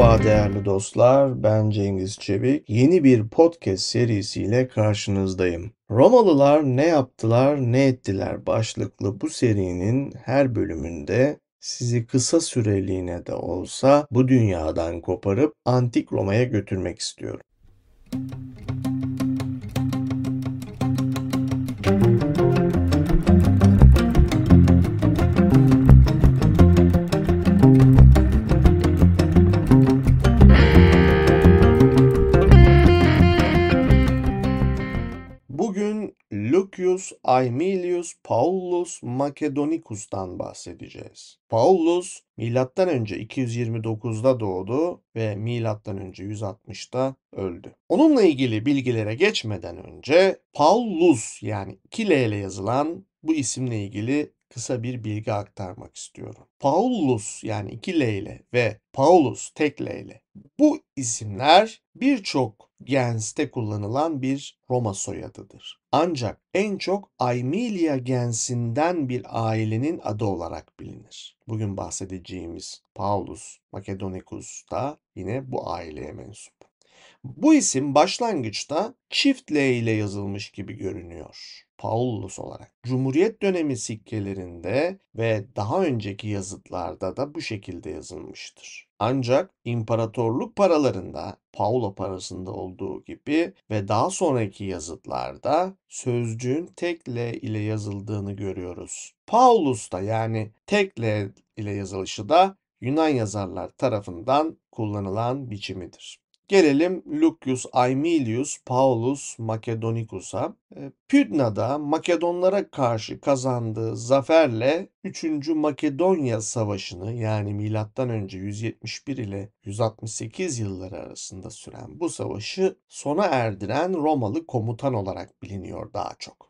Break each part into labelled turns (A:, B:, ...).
A: Merhaba değerli dostlar, ben Cengiz Çevik. Yeni bir podcast serisiyle karşınızdayım. Romalılar ne yaptılar, ne ettiler başlıklı bu serinin her bölümünde sizi kısa süreliğine de olsa bu dünyadan koparıp antik Roma'ya götürmek istiyorum. Aemilius Paulus Makedonikus'tan bahsedeceğiz. Paulus milattan önce 229'da doğdu ve milattan önce 160'da öldü. Onunla ilgili bilgilere geçmeden önce Paulus yani 2 L ile yazılan bu isimle ilgili kısa bir bilgi aktarmak istiyorum. Paulus yani iki leyle ve Paulus tek leyle. Bu isimler birçok genste kullanılan bir Roma soyadıdır. Ancak en çok Aemilia gensinden bir ailenin adı olarak bilinir. Bugün bahsedeceğimiz Paulus Makedonikus da yine bu aileye mensup. Bu isim başlangıçta çift L ile yazılmış gibi görünüyor. Paulus olarak. Cumhuriyet dönemi sikkelerinde ve daha önceki yazıtlarda da bu şekilde yazılmıştır. Ancak imparatorluk paralarında Paulo parasında olduğu gibi ve daha sonraki yazıtlarda sözcüğün tekle ile yazıldığını görüyoruz. Paulus da yani tekle ile yazılışı da Yunan yazarlar tarafından kullanılan biçimidir. Gelelim Lucius Aemilius Paulus Makedonikus'a. E, Pydna'da Makedonlara karşı kazandığı zaferle 3. Makedonya Savaşı'nı yani milattan önce 171 ile 168 yılları arasında süren bu savaşı sona erdiren Romalı komutan olarak biliniyor daha çok.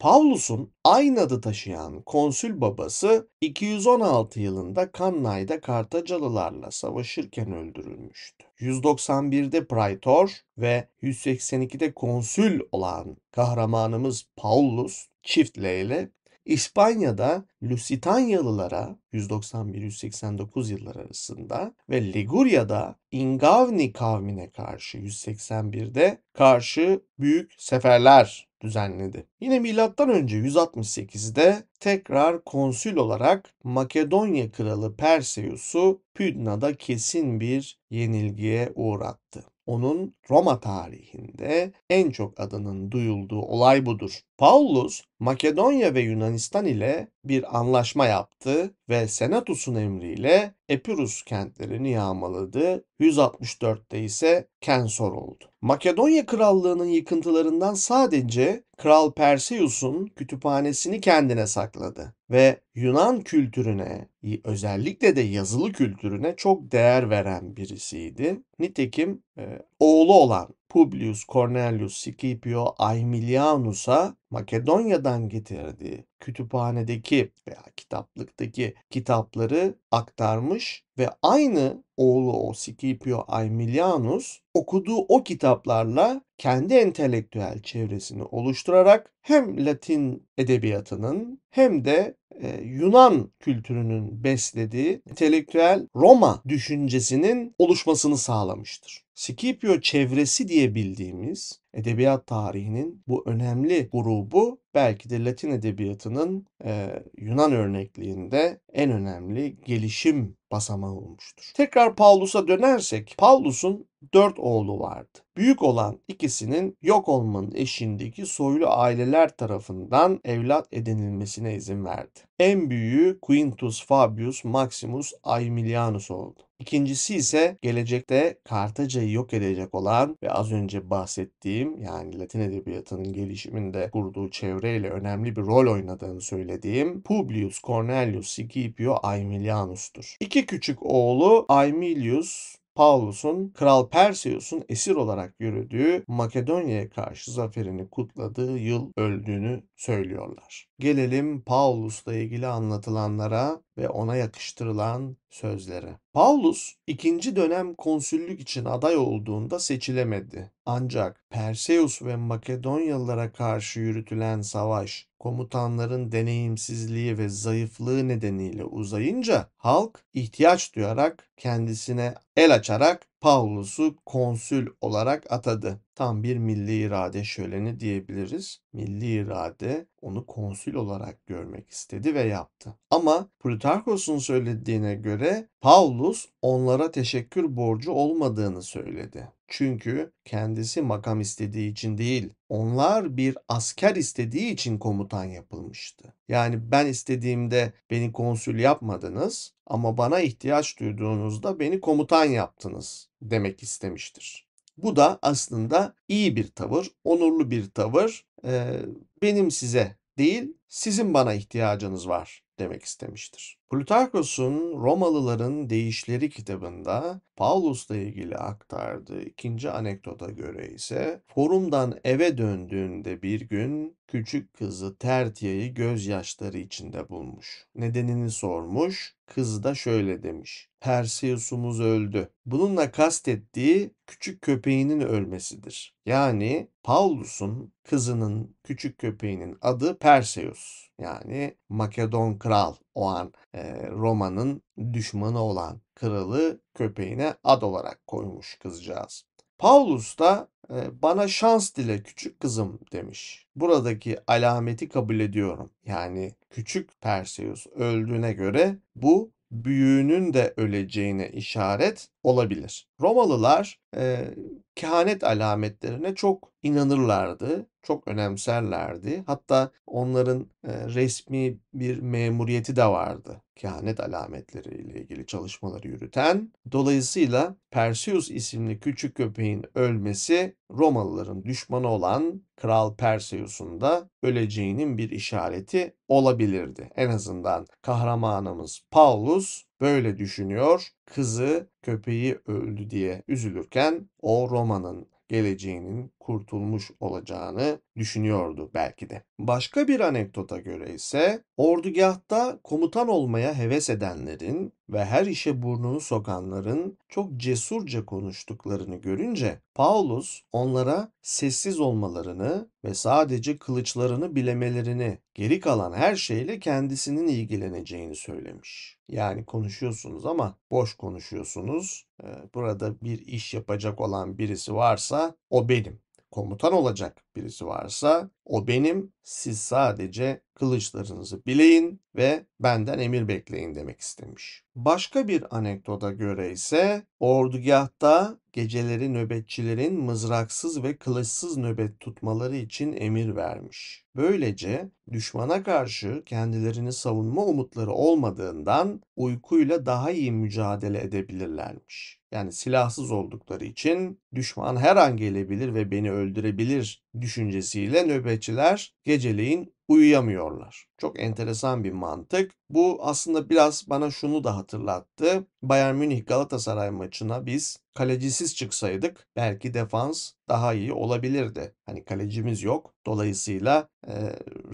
A: Paulus'un aynı adı taşıyan konsül babası 216 yılında Kannay'da Kartacalılarla savaşırken öldürülmüştü. 191'de praetor ve 182'de konsül olan kahramanımız Paulus çiftleyle İspanya'da Lusitanyalılara 191-189 yıllar arasında ve Liguria'da Ingavni kavmine karşı 181'de karşı büyük seferler düzenledi. Yine milattan önce 168'de tekrar konsül olarak Makedonya kralı Perseus'u Pydna'da kesin bir yenilgiye uğrattı onun Roma tarihinde en çok adının duyulduğu olay budur. Paulus Makedonya ve Yunanistan ile bir anlaşma yaptı ve Senatus'un emriyle Epirus kentlerini yağmaladı. 164'te ise Kensor oldu. Makedonya krallığının yıkıntılarından sadece Kral Perseus'un kütüphanesini kendine sakladı ve Yunan kültürüne, özellikle de yazılı kültürüne çok değer veren birisiydi. Nitekim e, oğlu olan Publius Cornelius Scipio Aemilianus'a Makedonya'dan getirdiği kütüphanedeki veya kitaplıktaki kitapları aktarmış ve aynı oğlu o Scipio Aemilianus okuduğu o kitaplarla kendi entelektüel çevresini oluşturarak hem Latin edebiyatının hem de e, Yunan kültürünün beslediği entelektüel Roma düşüncesinin oluşmasını sağlamıştır. Scipio çevresi diye bildiğimiz edebiyat tarihinin bu önemli grubu belki de Latin edebiyatının e, Yunan örnekliğinde en önemli gelişim basamağı olmuştur. Tekrar Paulus'a dönersek Paulus'un dört oğlu vardı. Büyük olan ikisinin yok olmanın eşindeki soylu aileler tarafından evlat edinilmesine izin verdi. En büyüğü Quintus Fabius Maximus Aemilianus oldu. İkincisi ise gelecekte Kartaca'yı yok edecek olan ve az önce bahsettiğim yani Latin edebiyatının gelişiminde kurduğu çevreyle önemli bir rol oynadığını söylediğim Publius Cornelius Scipio Aemilianus'tur. İki küçük oğlu Aemilius Paulus'un Kral Perseus'un esir olarak yürüdüğü Makedonya'ya karşı zaferini kutladığı yıl öldüğünü söylüyorlar. Gelelim Paulus'la ilgili anlatılanlara ve ona yakıştırılan sözlere. Paulus ikinci dönem konsüllük için aday olduğunda seçilemedi. Ancak Perseus ve Makedonyalılara karşı yürütülen savaş komutanların deneyimsizliği ve zayıflığı nedeniyle uzayınca halk ihtiyaç duyarak kendisine el açarak Paulus'u konsül olarak atadı. Tam bir milli irade şöleni diyebiliriz. Milli irade onu konsül olarak görmek istedi ve yaptı. Ama Plutarkos'un söylediğine göre Paulus onlara teşekkür borcu olmadığını söyledi. Çünkü kendisi makam istediği için değil, onlar bir asker istediği için komutan yapılmıştı. Yani ben istediğimde beni konsül yapmadınız ama bana ihtiyaç duyduğunuzda beni komutan yaptınız demek istemiştir. Bu da aslında iyi bir tavır, onurlu bir tavır. Ee, benim size değil, sizin bana ihtiyacınız var demek istemiştir. Plutarkos'un Romalıların Değişleri kitabında Paulus'la ilgili aktardığı ikinci anekdota göre ise forumdan eve döndüğünde bir gün küçük kızı Tertia'yı gözyaşları içinde bulmuş. Nedenini sormuş, kız da şöyle demiş. Perseus'umuz öldü. Bununla kastettiği küçük köpeğinin ölmesidir. Yani Paulus'un kızının küçük köpeğinin adı Perseus. Yani Makedon kral o an e, Roma'nın düşmanı olan kralı köpeğine ad olarak koymuş kızcağız. Paulus da e, bana şans dile küçük kızım demiş. Buradaki alameti kabul ediyorum. Yani küçük Perseus öldüğüne göre bu büyüğünün de öleceğine işaret olabilir. Romalılar e, kehanet alametlerine çok inanırlardı, çok önemserlerdi. Hatta onların e, resmi bir memuriyeti de vardı kehanet alametleriyle ilgili çalışmaları yürüten. Dolayısıyla Perseus isimli küçük köpeğin ölmesi Romalıların düşmanı olan Kral Perseus'un da öleceğinin bir işareti olabilirdi. En azından kahramanımız Paulus böyle düşünüyor. Kızı köpeği öldü diye üzülürken o romanın geleceğinin kurtulmuş olacağını düşünüyordu belki de. Başka bir anekdota göre ise ordugahta komutan olmaya heves edenlerin ve her işe burnunu sokanların çok cesurca konuştuklarını görünce Paulus onlara sessiz olmalarını ve sadece kılıçlarını bilemelerini, geri kalan her şeyle kendisinin ilgileneceğini söylemiş. Yani konuşuyorsunuz ama boş konuşuyorsunuz. Ee, burada bir iş yapacak olan birisi varsa o benim. Komutan olacak birisi varsa o benim. Siz sadece kılıçlarınızı bileyin ve benden emir bekleyin demek istemiş. Başka bir anekdota göre ise ordugahta geceleri nöbetçilerin mızraksız ve kılıçsız nöbet tutmaları için emir vermiş. Böylece düşmana karşı kendilerini savunma umutları olmadığından uykuyla daha iyi mücadele edebilirlermiş. Yani silahsız oldukları için düşman her an gelebilir ve beni öldürebilir düşüncesiyle nöbetçiler geceleyin uyuyamıyorlar. Çok enteresan bir mantık. Bu aslında biraz bana şunu da hatırlattı. Bayern Münih Galatasaray maçına biz kalecisiz çıksaydık belki defans daha iyi olabilirdi. Hani kalecimiz yok. Dolayısıyla e,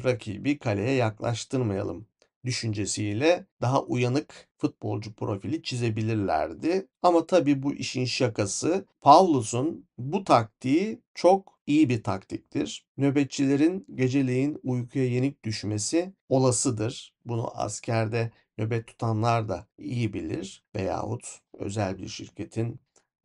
A: rakibi kaleye yaklaştırmayalım düşüncesiyle daha uyanık futbolcu profili çizebilirlerdi. Ama tabii bu işin şakası Paulus'un bu taktiği çok iyi bir taktiktir. Nöbetçilerin geceliğin uykuya yenik düşmesi olasıdır. Bunu askerde nöbet tutanlar da iyi bilir veyahut özel bir şirketin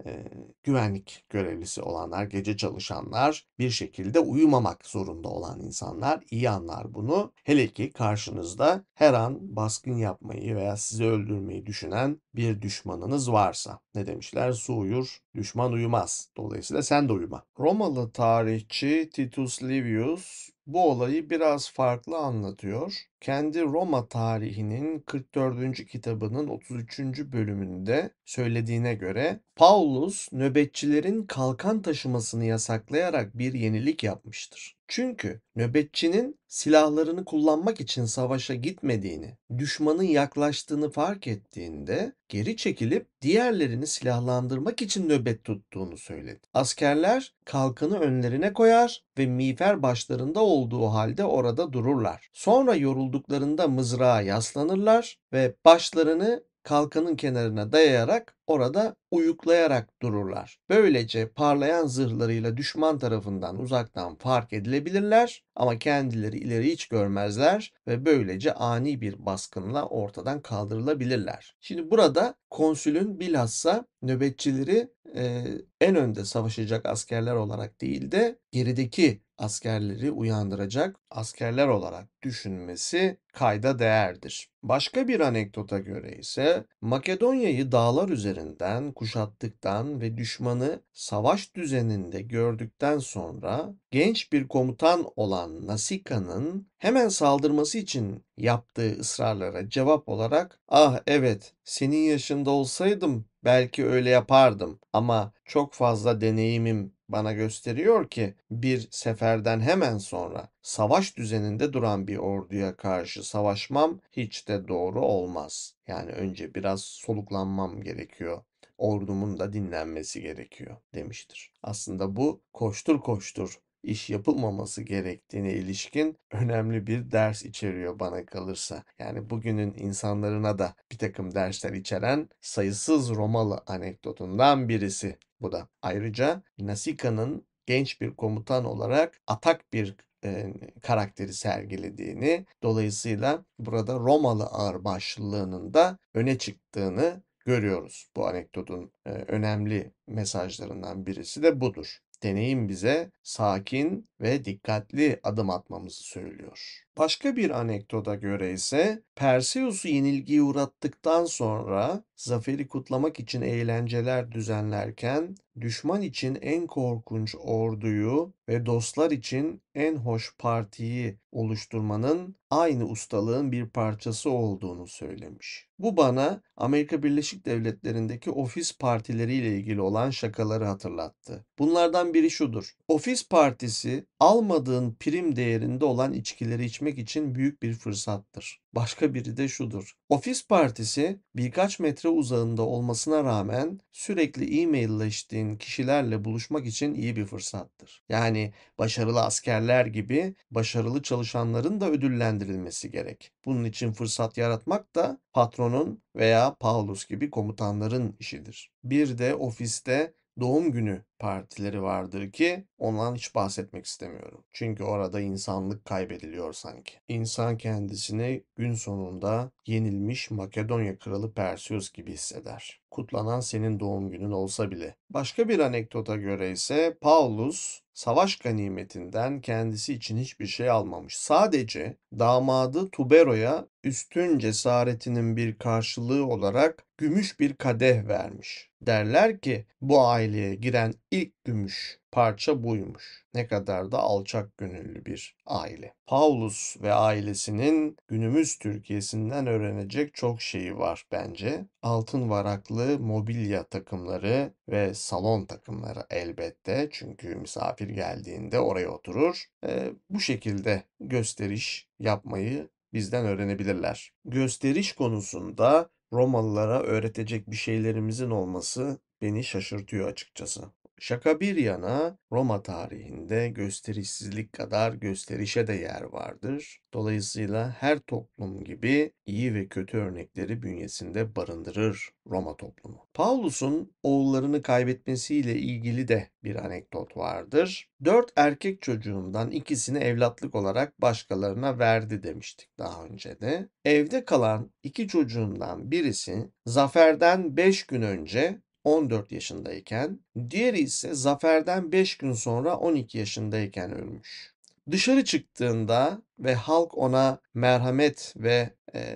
A: e, güvenlik görevlisi olanlar, gece çalışanlar, bir şekilde uyumamak zorunda olan insanlar iyi anlar bunu. Hele ki karşınızda her an baskın yapmayı veya sizi öldürmeyi düşünen bir düşmanınız varsa. Ne demişler? Su uyur, düşman uyumaz. Dolayısıyla sen de uyuma. Romalı tarihçi Titus Livius bu olayı biraz farklı anlatıyor. Kendi Roma tarihinin 44. kitabının 33. bölümünde söylediğine göre Paulus nöbetçilerin kalkan taşımasını yasaklayarak bir yenilik yapmıştır. Çünkü nöbetçinin silahlarını kullanmak için savaşa gitmediğini, düşmanın yaklaştığını fark ettiğinde geri çekilip diğerlerini silahlandırmak için nöbet tuttuğunu söyledi. Askerler kalkanı önlerine koyar ve miğfer başlarında olduğu halde orada dururlar. Sonra yorulduklarında mızrağa yaslanırlar ve başlarını kalkanın kenarına dayayarak orada uyuklayarak dururlar. Böylece parlayan zırhlarıyla düşman tarafından uzaktan fark edilebilirler ama kendileri ileri hiç görmezler ve böylece ani bir baskınla ortadan kaldırılabilirler. Şimdi burada konsülün bilhassa nöbetçileri e, en önde savaşacak askerler olarak değil de gerideki askerleri uyandıracak askerler olarak düşünmesi kayda değerdir. Başka bir anekdota göre ise Makedonya'yı dağlar üzerinde üzerinden, kuşattıktan ve düşmanı savaş düzeninde gördükten sonra genç bir komutan olan Nasika'nın hemen saldırması için yaptığı ısrarlara cevap olarak "Ah evet, senin yaşında olsaydım belki öyle yapardım ama çok fazla deneyimim bana gösteriyor ki bir seferden hemen sonra savaş düzeninde duran bir orduya karşı savaşmam hiç de doğru olmaz. Yani önce biraz soluklanmam gerekiyor. Ordumun da dinlenmesi gerekiyor demiştir. Aslında bu koştur koştur iş yapılmaması gerektiğine ilişkin önemli bir ders içeriyor bana kalırsa. Yani bugünün insanlarına da bir takım dersler içeren sayısız Romalı anekdotundan birisi bu da. Ayrıca Nasika'nın genç bir komutan olarak atak bir e, karakteri sergilediğini, dolayısıyla burada Romalı ağırbaşlılığının da öne çıktığını görüyoruz. Bu anekdotun e, önemli mesajlarından birisi de budur. Deneyim bize sakin ve dikkatli adım atmamızı söylüyor. Başka bir anekdota göre ise Perseus'u yenilgiye uğrattıktan sonra zaferi kutlamak için eğlenceler düzenlerken, düşman için en korkunç orduyu ve dostlar için en hoş partiyi oluşturmanın aynı ustalığın bir parçası olduğunu söylemiş. Bu bana Amerika Birleşik Devletleri'ndeki ofis partileriyle ilgili olan şakaları hatırlattı. Bunlardan biri şudur. Ofis partisi almadığın prim değerinde olan içkileri içmek için büyük bir fırsattır. Başka biri de şudur. Ofis partisi birkaç metre metre uzağında olmasına rağmen sürekli e-mailleştiğin kişilerle buluşmak için iyi bir fırsattır. Yani başarılı askerler gibi başarılı çalışanların da ödüllendirilmesi gerek. Bunun için fırsat yaratmak da patronun veya Paulus gibi komutanların işidir. Bir de ofiste doğum günü partileri vardır ki ondan hiç bahsetmek istemiyorum. Çünkü orada insanlık kaybediliyor sanki. İnsan kendisini gün sonunda yenilmiş Makedonya kralı Perseus gibi hisseder. Kutlanan senin doğum günün olsa bile. Başka bir anekdota göre ise Paulus savaş ganimetinden kendisi için hiçbir şey almamış. Sadece damadı Tubero'ya üstün cesaretinin bir karşılığı olarak gümüş bir kadeh vermiş. Derler ki bu aileye giren ilk gümüş. Parça buymuş. Ne kadar da alçak gönüllü bir aile. Paulus ve ailesinin günümüz Türkiye'sinden öğrenecek çok şeyi var bence. Altın varaklı mobilya takımları ve salon takımları elbette. Çünkü misafir geldiğinde oraya oturur. E, bu şekilde gösteriş yapmayı bizden öğrenebilirler. Gösteriş konusunda Romalılara öğretecek bir şeylerimizin olması beni şaşırtıyor açıkçası. Şaka bir yana Roma tarihinde gösterişsizlik kadar gösterişe de yer vardır. Dolayısıyla her toplum gibi iyi ve kötü örnekleri bünyesinde barındırır Roma toplumu. Paulus'un oğullarını kaybetmesiyle ilgili de bir anekdot vardır. Dört erkek çocuğundan ikisini evlatlık olarak başkalarına verdi demiştik daha önce de. Evde kalan iki çocuğundan birisi zaferden beş gün önce 14 yaşındayken, diğeri ise zaferden 5 gün sonra 12 yaşındayken ölmüş. Dışarı çıktığında ve halk ona merhamet ve e,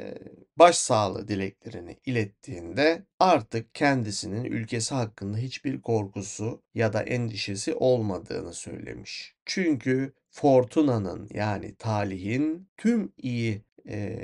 A: sağlığı dileklerini ilettiğinde artık kendisinin ülkesi hakkında hiçbir korkusu ya da endişesi olmadığını söylemiş. Çünkü Fortuna'nın yani talihin tüm iyi e,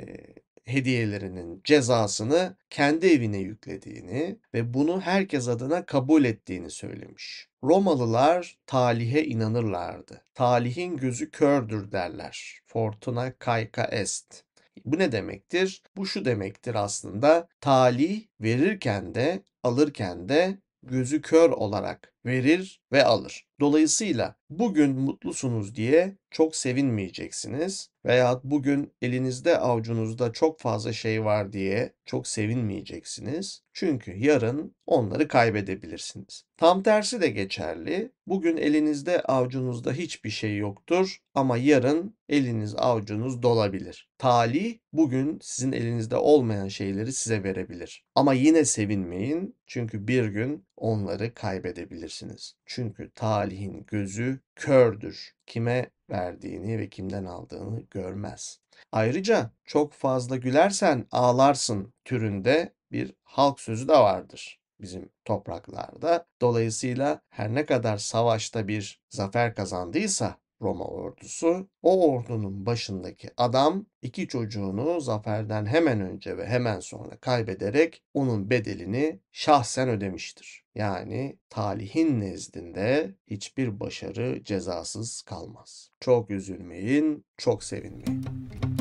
A: hediyelerinin cezasını kendi evine yüklediğini ve bunu herkes adına kabul ettiğini söylemiş. Romalılar talihe inanırlardı. Talihin gözü kördür derler. Fortuna kayka est. Bu ne demektir? Bu şu demektir aslında. Talih verirken de alırken de gözü kör olarak verir ve alır. Dolayısıyla bugün mutlusunuz diye çok sevinmeyeceksiniz. Veyahut bugün elinizde avucunuzda çok fazla şey var diye çok sevinmeyeceksiniz. Çünkü yarın onları kaybedebilirsiniz. Tam tersi de geçerli. Bugün elinizde avucunuzda hiçbir şey yoktur ama yarın eliniz avucunuz dolabilir. Talih bugün sizin elinizde olmayan şeyleri size verebilir. Ama yine sevinmeyin çünkü bir gün onları kaybedebilirsiniz. Çünkü talihin gözü kördür kime verdiğini ve kimden aldığını görmez. Ayrıca çok fazla gülersen ağlarsın türünde bir halk sözü de vardır bizim topraklarda. Dolayısıyla her ne kadar savaşta bir zafer kazandıysa Roma ordusu. O ordunun başındaki adam iki çocuğunu zaferden hemen önce ve hemen sonra kaybederek onun bedelini şahsen ödemiştir. Yani talihin nezdinde hiçbir başarı cezasız kalmaz. Çok üzülmeyin, çok sevinmeyin.